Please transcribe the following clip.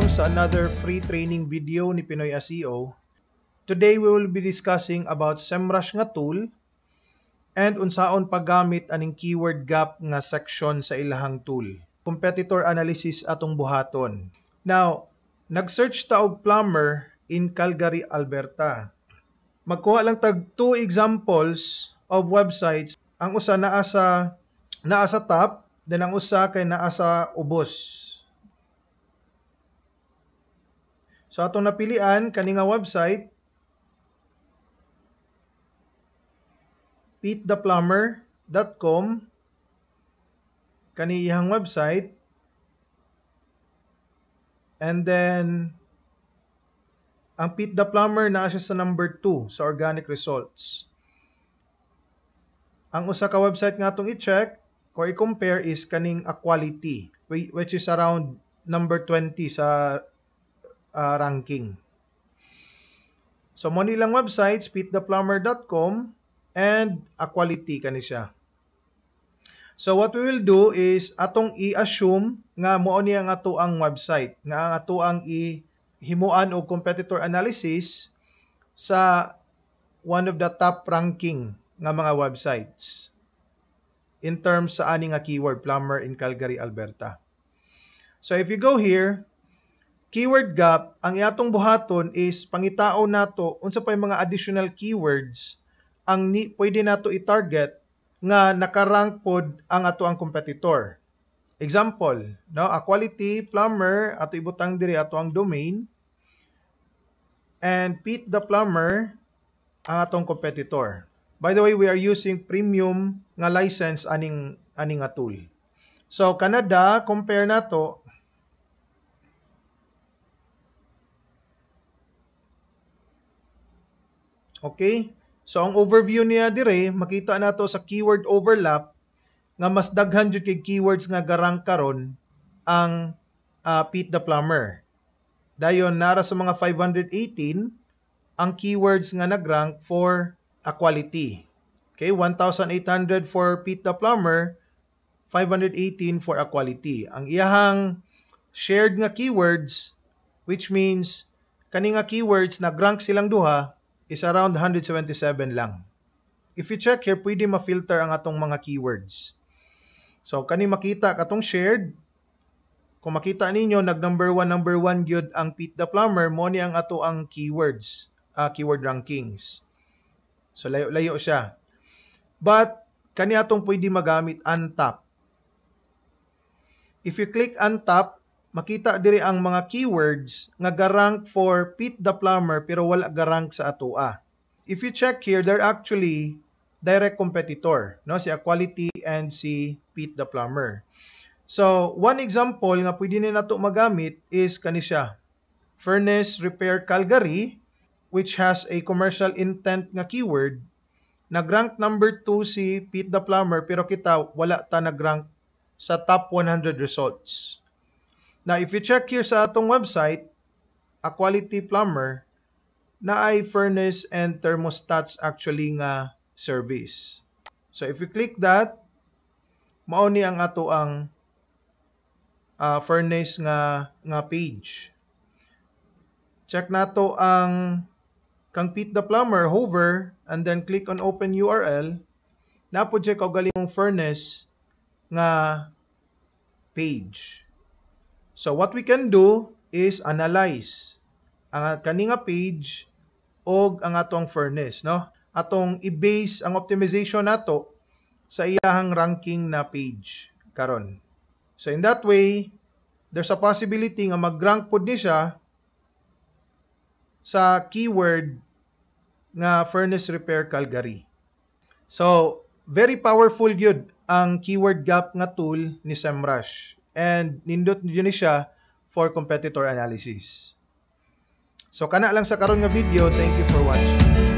welcome sa another free training video ni Pinoy SEO. Today we will be discussing about SEMrush nga tool and unsaon paggamit aning keyword gap nga section sa ilahang tool. Competitor analysis atong buhaton. Now, nag-search ta og plumber in Calgary, Alberta. Magkuha lang tag two examples of websites. Ang usa naa sa naa sa top, then ang usa kay naa sa ubos So atong napilian kani nga website petetheplumber.com kani iyang website and then ang Pete the Plumber na siya sa number 2 sa organic results. Ang usa ka website nga atong i-check or i-compare is kaning a quality which is around number 20 sa uh, ranking. So mo nilang websites pittheplumber.com and quality kani siya. So what we will do is atong i-assume nga mo niya nga ato ang website, nga ang ato ang i-himuan og competitor analysis sa one of the top ranking nga mga websites in terms sa aning nga keyword plumber in Calgary, Alberta. So if you go here, keyword gap, ang yatong buhaton is pangitao nato unsa pa pay mga additional keywords ang ni, pwede nato i-target nga nakarank pod ang ato ang competitor. Example, no, a quality plumber ato ibutang diri ato ang domain and Pete the plumber ang atong competitor. By the way, we are using premium nga license aning aning atul. So Canada compare nato Okay? So ang overview niya dire, makita nato sa keyword overlap nga mas daghan jud kay keywords nga garang karon ang uh, Pete the Plumber. Dayon nara sa mga 518 ang keywords nga nagrank for a quality. Okay, 1,800 for Pete the Plumber, 518 for a quality. Ang iyahang shared nga keywords, which means kani nga keywords nagrank silang duha, is around 177 lang. If you check here, pwede ma-filter ang atong mga keywords. So, kani makita katong shared, kung makita ninyo, nag number 1, number 1 gyud ang Pete the Plumber, mo ni ang ato ang keywords, uh, keyword rankings. So, layo-layo siya. But, kani atong pwede magamit untap. If you click untap, makita diri ang mga keywords nga garank for Pete the Plumber pero wala garank sa atua. If you check here, they're actually direct competitor, no? Si Aquality and si Pete the Plumber. So, one example nga pwede na nato magamit is kani Furnace Repair Calgary, which has a commercial intent nga keyword. Nag-rank number 2 si Pete the Plumber pero kita wala ta nagrank sa top 100 results. Now, if you check here sa atong website, a quality plumber, na ay furnace and thermostats actually nga service. So, if you click that, mao ang ato ang uh, furnace nga nga page. Check nato ang kang Pete the Plumber, hover, and then click on open URL. Napod check og galing furnace nga page. So what we can do is analyze ang kaninga page o ang atong furnace, no? Atong i-base ang optimization nato sa iyahang ranking na page karon. So in that way, there's a possibility nga mag-rank pud ni siya sa keyword nga furnace repair Calgary. So very powerful yun ang keyword gap nga tool ni SEMrush and nindot niyo ni siya for competitor analysis. So kana lang sa karon nga video, thank you for watching.